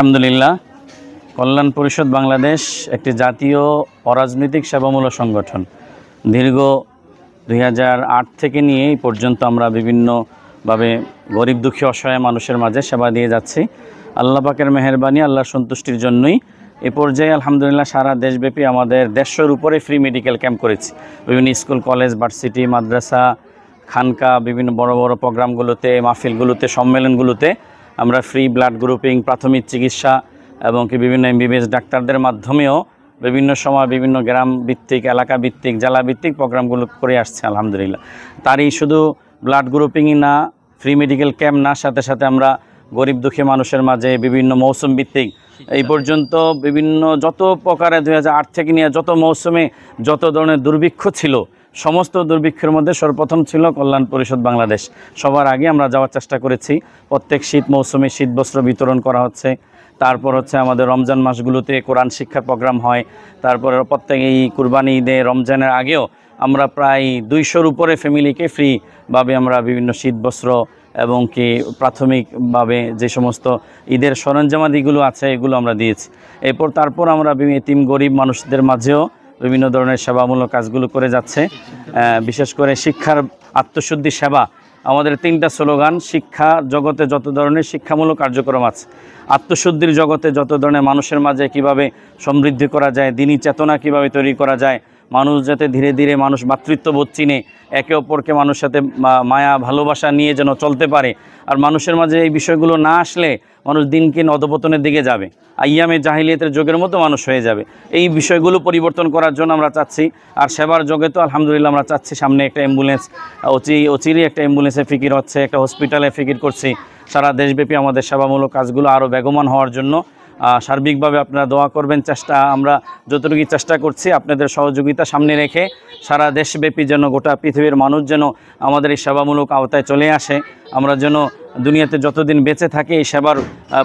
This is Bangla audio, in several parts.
আলহামদুলিল্লাহ কল্যাণ পরিষদ বাংলাদেশ একটি জাতীয় অরাজনৈতিক সেবামূলক সংগঠন দীর্ঘ দুই থেকে নিয়ে এই পর্যন্ত আমরা বিভিন্নভাবে গরিব দুঃখী অসহায় মানুষের মাঝে সেবা দিয়ে যাচ্ছি আল্লাহ পাকের মেহরবানি আল্লাহর সন্তুষ্টির জন্যই এ পর্যায়ে আলহামদুলিল্লাহ সারা দেশব্যাপী আমাদের দেড়শোর উপরে ফ্রি মেডিকেল ক্যাম্প করেছি বিভিন্ন স্কুল কলেজ ভার্সিটি মাদ্রাসা খানকা বিভিন্ন বড় বড় প্রোগ্রামগুলোতে মাহফিলগুলোতে সম্মেলনগুলোতে আমরা ফ্রি ব্লাড গ্রুপিং প্রাথমিক চিকিৎসা এবং কি বিভিন্ন এমবিবিএস ডাক্তারদের মাধ্যমেও বিভিন্ন সময় বিভিন্ন গ্রাম ভিত্তিক এলাকা ভিত্তিক জেলা ভিত্তিক প্রোগ্রামগুলো করে আসছে আলহামদুলিল্লাহ তারই শুধু ব্লাড গ্রুপিংই না ফ্রি মেডিকেল ক্যাম্প না সাথে সাথে আমরা গরিব দুঃখী মানুষের মাঝে বিভিন্ন মৌসুম ভিত্তিক এই পর্যন্ত বিভিন্ন যত প্রকারে দুই থেকে নিয়ে যত মৌসুমে যত ধরনের দুর্ভিক্ষ ছিল সমস্ত দুর্ভিক্ষের মধ্যে সর্বপ্রথম ছিল কল্যাণ পরিষদ বাংলাদেশ সবার আগে আমরা যাওয়ার চেষ্টা করেছি প্রত্যেক শীত মৌসুমে শীত বস্ত্র বিতরণ করা হচ্ছে তারপর হচ্ছে আমাদের রমজান মাসগুলোতে কোরআন শিক্ষার প্রোগ্রাম হয় তারপর প্রত্যেক এই কুরবানি ঈদে রমজানের আগেও আমরা প্রায় দুইশোর উপরে ফ্যামিলিকে ফ্রিভাবে আমরা বিভিন্ন শীত বস্ত্র এবং কি প্রাথমিকভাবে যে সমস্ত ঈদের সরঞ্জামাদিগুলো আছে এগুলো আমরা দিয়েছি এরপর তারপর আমরা এতিম গরিব মানুষদের মাঝেও বিভিন্ন ধরনের সেবামূলক কাজগুলো করে যাচ্ছে বিশেষ করে শিক্ষার আত্মশুদ্ধি সেবা আমাদের তিনটা স্লোগান শিক্ষা জগতে যত ধরনের শিক্ষামূলক কার্যক্রম আছে আত্মশুদ্ধির জগতে যত ধরনের মানুষের মাঝে কিভাবে সমৃদ্ধি করা যায় দিনী চেতনা কিভাবে তৈরি করা যায় মানুষ যাতে ধীরে ধীরে মানুষ মাতৃত্ববোধ চিনে একে অপরকে মানুষ সাথে মায়া ভালোবাসা নিয়ে যেন চলতে পারে আর মানুষের মাঝে এই বিষয়গুলো না আসলে মানুষ দিনকে নদপতনের দিকে যাবে আইয়ামে জাহিলিয়াতের যোগের মতো মানুষ হয়ে যাবে এই বিষয়গুলো পরিবর্তন করার জন্য আমরা চাচ্ছি আর সেবার যোগে তো আলহামদুলিল্লাহ আমরা চাচ্ছি সামনে একটা অ্যাম্বুলেন্স অচি অচিরই একটা অ্যাম্বুলেন্সে ফিকির হচ্ছে একটা হসপিটালে ফিকির করছি সারা দেশব্যাপী আমাদের সেবামূলক কাজগুলো আরও বেগমান হওয়ার জন্য সার্বিকভাবে আপনারা দোয়া করবেন চেষ্টা আমরা যতটুকু চেষ্টা করছি আপনাদের সহযোগিতা সামনে রেখে সারা দেশব্যাপী যেন গোটা পৃথিবীর মানুষ যেন আমাদের এই সেবামূলক আওতায় চলে আসে আমরা যেন দুনিয়াতে যতদিন বেঁচে থাকি এই সেবার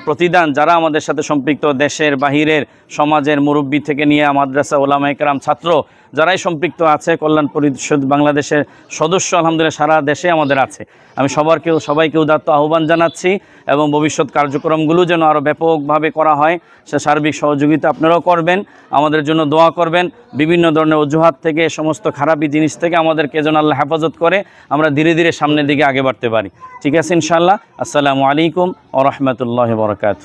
প্রতিদান যারা আমাদের সাথে সম্পৃক্ত দেশের বাহিরের সমাজের মুরব্বী থেকে নিয়ে মাদ্রাসা ওলামা একরাম ছাত্র যারাই সম্পৃক্ত আছে কল্যাণ পরিষদ বাংলাদেশের সদস্য আলহামদুলিল্লাহ সারা দেশে আমাদের আছে আমি সবারকেও সবাইকে উদাত্ত আহ্বান জানাচ্ছি এবং ভবিষ্যৎ কার্যক্রমগুলো যেন আরও ব্যাপকভাবে করা হয় সে সার্বিক সহযোগিতা আপনারাও করবেন আমাদের জন্য দোয়া করবেন বিভিন্ন ধরনের অজুহাত থেকে সমস্ত খারাপি জিনিস থেকে আমাদেরকে যেন আল্লাহ হেফাজত করে আমরা ধীরে ধীরে সামনের দিকে আগে বাড়তে পারি ঠিক আছে ইনশাআল্লাহ আসসালামু আলাইকুম ওয়া রাহমাতুল্লাহি ওয়া বারাকাতুহু